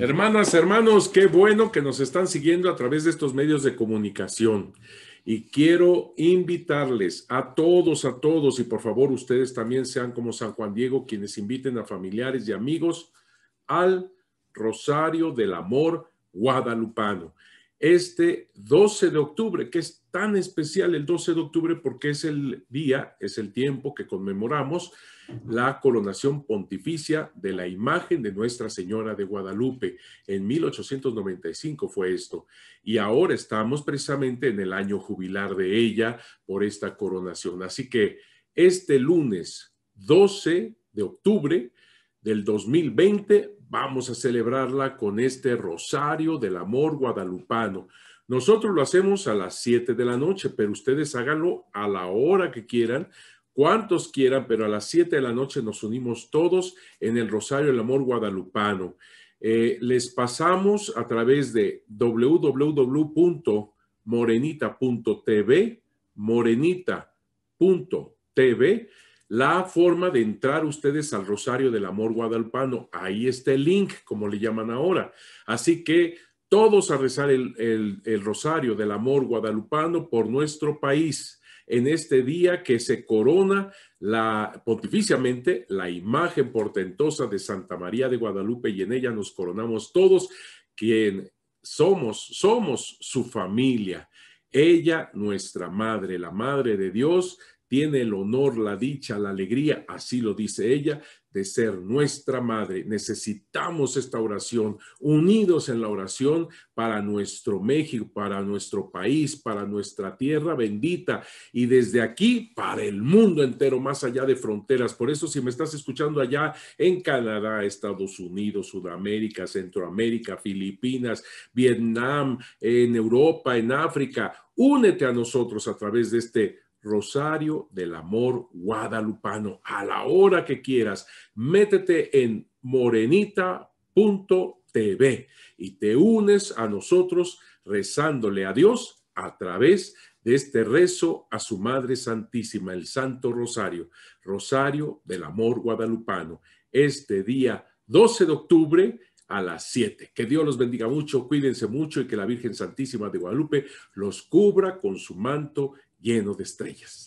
Hermanas, hermanos, qué bueno que nos están siguiendo a través de estos medios de comunicación. Y quiero invitarles a todos, a todos, y por favor ustedes también sean como San Juan Diego, quienes inviten a familiares y amigos al Rosario del Amor Guadalupano este 12 de octubre, que es tan especial el 12 de octubre porque es el día, es el tiempo que conmemoramos la coronación pontificia de la imagen de Nuestra Señora de Guadalupe. En 1895 fue esto. Y ahora estamos precisamente en el año jubilar de ella por esta coronación. Así que este lunes 12 de octubre del 2020 vamos a celebrarla con este Rosario del Amor Guadalupano. Nosotros lo hacemos a las 7 de la noche, pero ustedes háganlo a la hora que quieran, cuantos quieran, pero a las 7 de la noche nos unimos todos en el Rosario del Amor Guadalupano. Eh, les pasamos a través de www.morenita.tv, morenita.tv la forma de entrar ustedes al Rosario del Amor Guadalupano. ahí está el link, como le llaman ahora. Así que todos a rezar el, Rosario del Amor Guadalupano por nuestro país en este día que se corona la pontificiamente la imagen portentosa de Santa María de Guadalupe y en ella nos coronamos todos quien somos, somos su familia. Ella, nuestra madre, la madre de Dios, tiene el honor, la dicha, la alegría, así lo dice ella, de ser nuestra madre. Necesitamos esta oración, unidos en la oración para nuestro México, para nuestro país, para nuestra tierra bendita y desde aquí para el mundo entero, más allá de fronteras. Por eso, si me estás escuchando allá en Canadá, Estados Unidos, Sudamérica, Centroamérica, Filipinas, Vietnam, en Europa, en África, únete a nosotros a través de este Rosario del Amor Guadalupano. A la hora que quieras, métete en morenita.tv y te unes a nosotros rezándole a Dios a través de este rezo a su Madre Santísima, el Santo Rosario, Rosario del Amor Guadalupano, este día 12 de octubre a las 7. Que Dios los bendiga mucho, cuídense mucho y que la Virgen Santísima de Guadalupe los cubra con su manto lleno de estrellas.